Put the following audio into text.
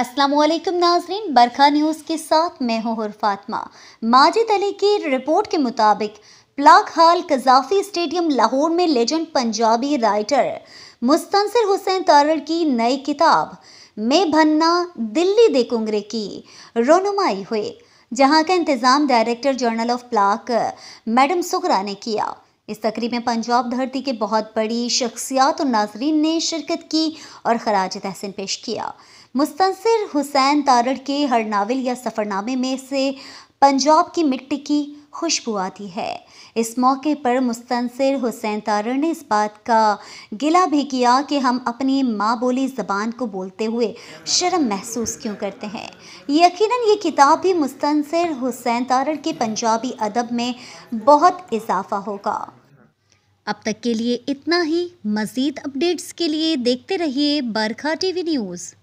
असलम नाजरीन बरखा न्यूज़ के साथ मैं हूँ हुरफातमा माजिद अली की रिपोर्ट के मुताबिक प्लाक हाल कजाफी स्टेडियम लाहौर में लेजेंड पंजाबी राइटर मुस्तंसर हुसैन तारड़ की नई किताब में भन्ना दिल्ली दे कुंगरे की रोनुमाई हुई जहाँ का इंतज़ाम डायरेक्टर जर्नल ऑफ प्लाक मैडम सुगरा ने किया इस तकरीब में पंजाब धरती के बहुत बड़ी शख्सियात और नाजरीन ने शिरकत की और खराज तहसन पेश किया मुस्तसर हुसैन तारड़ के हर नावल या सफ़रनामे में से पंजाब की मिट्टी की खुशबू आती है इस मौके पर मुस्तनसर हुसैन तारर ने इस बात का गिला भी किया कि हम अपनी माँ बोली ज़बान को बोलते हुए शर्म महसूस क्यों करते हैं यकीनन ये किताब भी मुस्तनसर हुसैन तारर के पंजाबी अदब में बहुत इजाफा होगा अब तक के लिए इतना ही मज़ीद अपडेट्स के लिए देखते रहिए बरखा टीवी न्यूज़